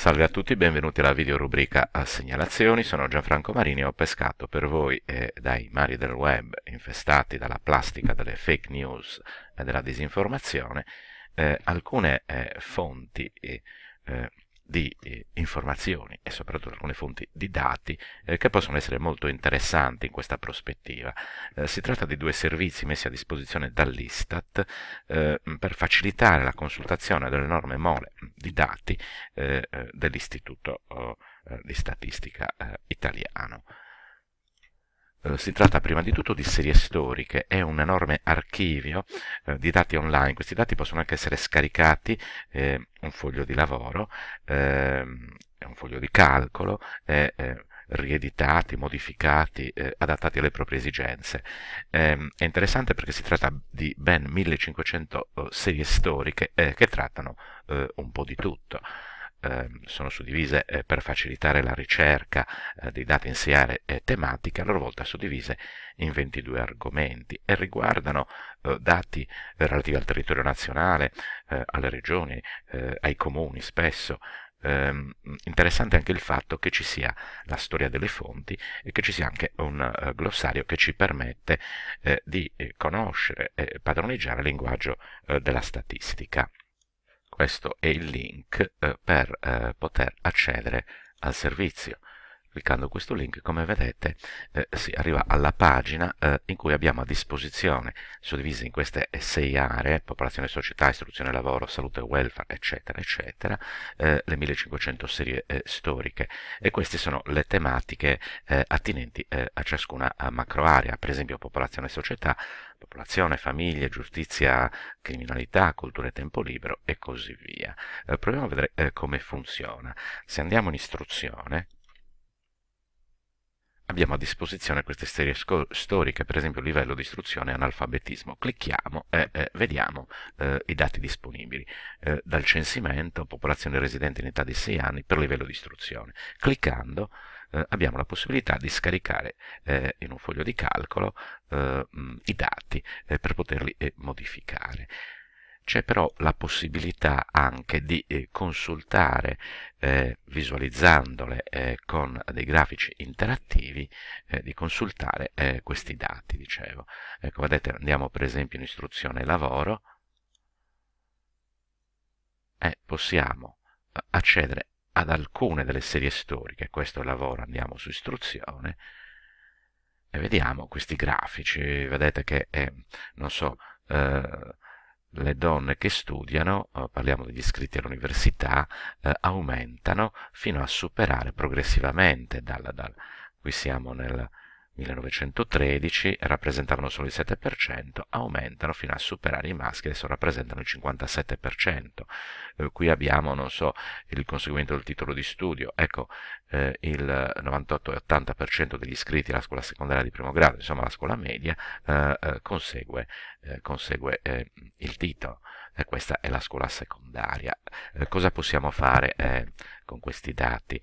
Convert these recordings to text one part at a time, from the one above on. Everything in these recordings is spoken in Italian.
Salve a tutti, benvenuti alla video rubrica a segnalazioni, sono Gianfranco Marini e ho pescato per voi eh, dai mari del web infestati dalla plastica delle fake news e della disinformazione eh, alcune eh, fonti eh, di eh, informazioni e soprattutto alcune fonti di dati eh, che possono essere molto interessanti in questa prospettiva. Eh, si tratta di due servizi messi a disposizione dall'Istat eh, per facilitare la consultazione dell'enorme mole di dati eh, dell'Istituto oh, di Statistica Italiano. Eh, si tratta prima di tutto di serie storiche, è un enorme archivio eh, di dati online, questi dati possono anche essere scaricati, eh, un foglio di lavoro, ehm, un foglio di calcolo, eh, rieditati, modificati, eh, adattati alle proprie esigenze. Eh, è interessante perché si tratta di ben 1500 serie storiche eh, che trattano eh, un po' di tutto. Ehm, sono suddivise eh, per facilitare la ricerca eh, dei dati in serie tematiche, a loro volta suddivise in 22 argomenti e riguardano eh, dati relativi al territorio nazionale, alle regioni, ai comuni spesso, ehm, interessante anche il fatto che ci sia la storia delle fonti e che ci sia anche un glossario che ci permette di conoscere e padroneggiare il linguaggio della statistica questo è il link eh, per eh, poter accedere al servizio cliccando questo link come vedete eh, si arriva alla pagina eh, in cui abbiamo a disposizione suddivise in queste eh, sei aree popolazione società istruzione lavoro salute e welfare eccetera eccetera eh, le 1500 serie eh, storiche e queste sono le tematiche eh, attinenti a ciascuna macro area per esempio popolazione società popolazione famiglie giustizia criminalità cultura e tempo libero e così via proviamo a vedere come funziona se andiamo in istruzione abbiamo a disposizione queste serie storiche, per esempio livello di istruzione e analfabetismo. Clicchiamo e eh, vediamo eh, i dati disponibili, eh, dal censimento, popolazione residente in età di 6 anni per livello di istruzione. Cliccando eh, abbiamo la possibilità di scaricare eh, in un foglio di calcolo eh, i dati per poterli modificare c'è però la possibilità anche di eh, consultare eh, visualizzandole eh, con dei grafici interattivi eh, di consultare eh, questi dati dicevo ecco vedete andiamo per esempio in istruzione lavoro e possiamo accedere ad alcune delle serie storiche questo è lavoro andiamo su istruzione e vediamo questi grafici vedete che non so Uh, le donne che studiano, eh, parliamo degli iscritti all'università, eh, aumentano fino a superare progressivamente, dal, dal, qui siamo nel 1913 rappresentavano solo il 7%, aumentano fino a superare i maschi, adesso rappresentano il 57%. Eh, qui abbiamo, non so, il conseguimento del titolo di studio, ecco, eh, il 98-80% degli iscritti alla scuola secondaria di primo grado, insomma alla scuola media, eh, eh consegue, eh, consegue eh, il titolo. E questa è la scuola secondaria. cosa possiamo fare con questi dati?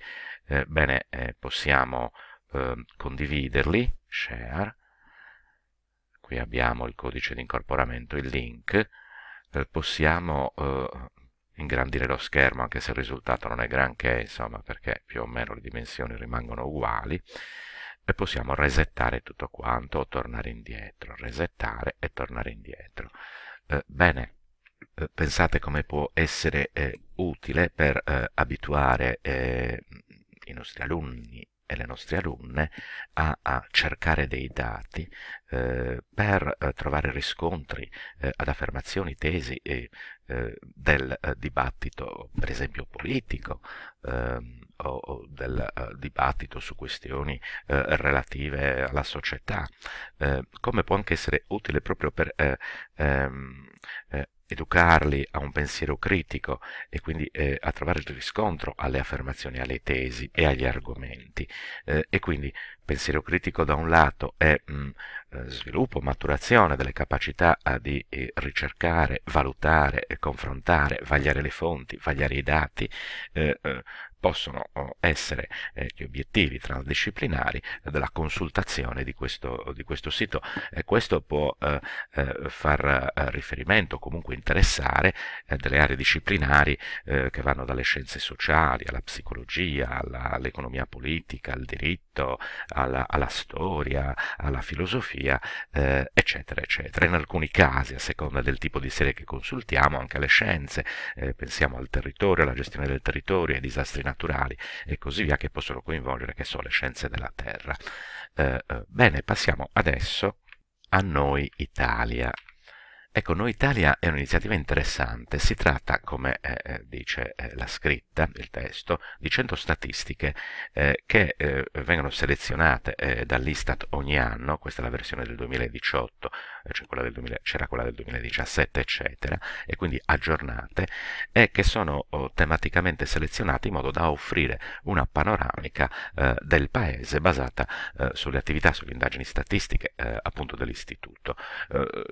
bene, possiamo eh, condividerli, share, qui abbiamo il codice di incorporamento, il link, eh, possiamo eh, ingrandire lo schermo anche se il risultato non è granché, insomma, perché più o meno le dimensioni rimangono uguali, e possiamo resettare tutto quanto o tornare indietro, resettare e tornare indietro. Eh, bene, eh, pensate come può essere eh, utile per eh, abituare i nostri alunni e le nostre alunne a, a cercare dei dati eh, per eh, trovare riscontri eh, ad affermazioni, tesi eh, del eh, dibattito, per esempio, politico ehm, o, o, del eh, dibattito su questioni relative alla società, come può anche essere utile proprio per ehm, educarli a un pensiero critico e quindi eh, a trovare il riscontro alle affermazioni, alle tesi e agli argomenti. Eh, e quindi pensiero critico da un lato è mh, mm, eh, sviluppo, maturazione delle capacità eh, di eh, ricercare, valutare, confrontare, vagliare le fonti, vagliare i dati, eh, possono oh, essere eh, gli obiettivi transdisciplinari della consultazione di questo, di questo sito. questo può eh, eh, far riferimento, comunque interessare delle aree disciplinari che vanno dalle scienze sociali alla psicologia, all'economia politica, al diritto, alla, alla storia, alla filosofia, eccetera, eccetera. In alcuni casi, a seconda del tipo di serie che consultiamo, anche alle scienze, pensiamo al territorio, alla gestione del territorio, ai disastri naturali, naturali e così via che possono coinvolgere, che so, le scienze della Terra. Eh, eh, bene, passiamo adesso a Noi Italia. Ecco, Noi Italia è un'iniziativa interessante, si tratta, come eh, eh dice eh, la scritta, il testo, di 100 statistiche eh, che eh, vengono selezionate dall'Istat ogni anno, questa è la versione del 2018, quella 2000, c'era quella del 2017, eccetera, e quindi aggiornate, e che sono oh, tematicamente selezionate in modo da offrire una panoramica eh, del paese basata eh, sulle attività, sulle indagini statistiche eh, appunto dell'istituto.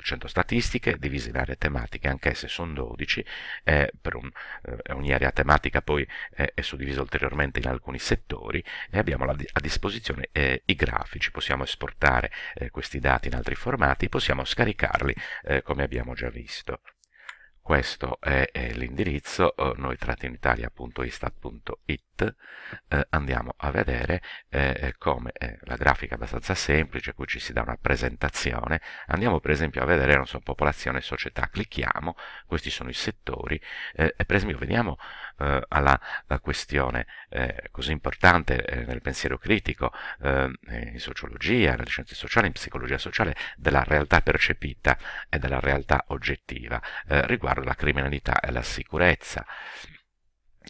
100 eh, statistiche divise in aree tematiche, anch'esse sono 12, e per un, eh, ogni area tematica poi è suddivisa ulteriormente in alcuni settori e abbiamo a disposizione eh, i grafici, possiamo esportare questi dati in altri formati, possiamo scaricarli eh, come abbiamo già visto questo è l'indirizzo eh, noi-italia.istat.it eh, andiamo a vedere eh, come la grafica è abbastanza semplice qui ci si dà una presentazione andiamo per esempio a vedere non so, popolazione e società clicchiamo questi sono i settori e per esempio veniamo alla questione così importante nel pensiero critico in sociologia nelle scienze sociali in psicologia sociale della realtà percepita e della realtà oggettiva riguardo separa la criminalità e la sicurezza.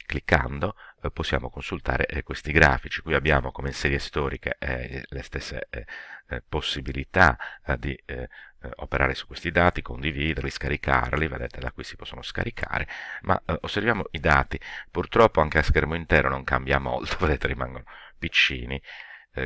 Cliccando eh, possiamo consultare eh, questi grafici. Qui abbiamo come serie storiche eh, le stesse possibilità di operare su questi dati, condividerli, scaricarli, vedete da qui si possono scaricare, ma osserviamo i dati, purtroppo anche a schermo intero non cambia molto, vedete rimangono piccini,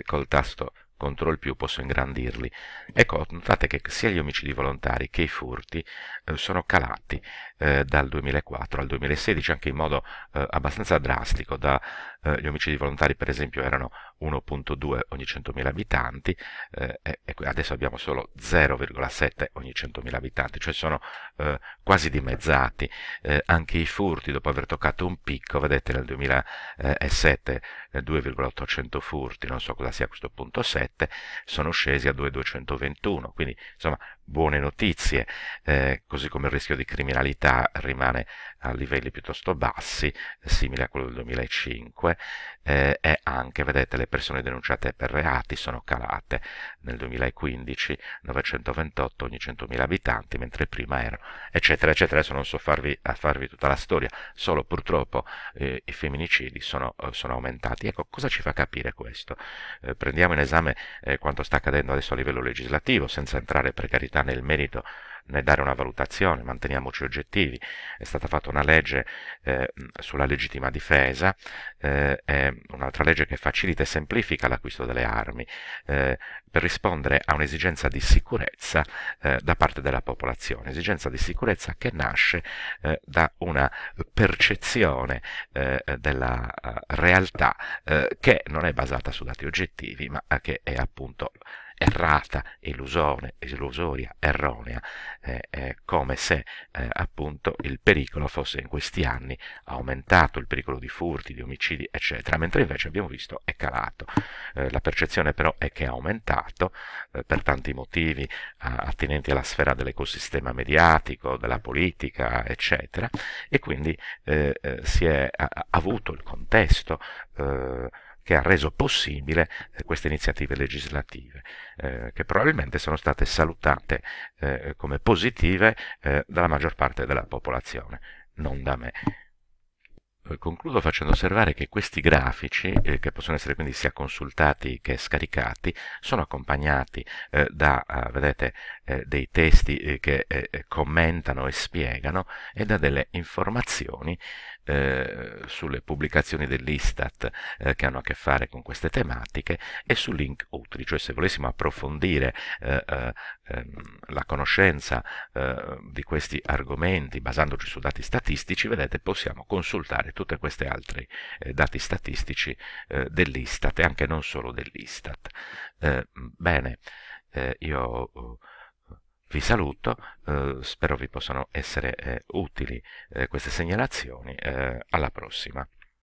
col tasto controllo il più posso ingrandirli. Ecco, notate che sia gli omicidi volontari che i furti eh, sono calati eh, dal 2004 al 2016 anche in modo eh, abbastanza drastico. Da, eh, gli omicidi volontari per esempio erano 1.2 ogni 100.000 abitanti, eh, e adesso abbiamo solo 0,7 ogni 100.000 abitanti, cioè sono eh, quasi dimezzati. Eh, anche i furti, dopo aver toccato un picco, vedete nel 2007 2,800 eh, furti, non so cosa sia questo punto 7, sono scesi a 2,221, quindi insomma buone notizie, eh, così come il rischio di criminalità rimane a livelli piuttosto bassi, eh, simile a quello del 2005, eh, e anche, vedete, le persone denunciate per reati sono calate. Nel 2015 928 ogni 100.000 abitanti, mentre prima erano, eccetera, eccetera. Adesso non so farvi, a farvi tutta la storia, solo purtroppo eh, i femminicidi sono, eh, sono, aumentati. Ecco, cosa ci fa capire questo? Eh, prendiamo in esame quanto sta accadendo adesso a livello legislativo, senza entrare per carità entrare nel merito né dare una valutazione, manteniamoci oggettivi, è stata fatta una legge eh, sulla legittima difesa, eh, è un'altra legge che facilita e semplifica l'acquisto delle armi eh, per rispondere a un'esigenza di sicurezza eh, da parte della popolazione, esigenza di sicurezza che nasce eh, da una percezione eh, della realtà che non è basata su dati oggettivi ma che è appunto errata, illusone, illusoria, erronea, eh, eh, come se eh, appunto il pericolo fosse in questi anni aumentato, il pericolo di furti, di omicidi, eccetera, mentre invece abbiamo visto è calato. Eh, la percezione però è che è aumentato eh, per tanti motivi eh, attinenti alla sfera dell'ecosistema mediatico, della politica, eccetera, e quindi si è a, avuto il contesto che ha reso possibile eh, queste iniziative legislative, eh, che probabilmente sono state salutate eh, come positive eh, dalla maggior parte della popolazione, non da me. Eh, concludo facendo osservare che questi grafici, eh, che possono essere quindi sia consultati che scaricati, sono accompagnati eh, da, eh, vedete, dei testi che commentano e spiegano e da delle informazioni eh, sulle pubblicazioni dell'Istat eh, che hanno a che fare con queste tematiche e su Link utili, cioè se volessimo approfondire eh, eh ehm, la conoscenza eh, di questi argomenti basandoci su dati statistici, vedete possiamo consultare tutte queste altre eh, dati statistici dell'Istat e anche non solo dell'Istat. bene, io vi saluto, eh, spero vi possano essere eh, utili eh, queste segnalazioni, alla prossima.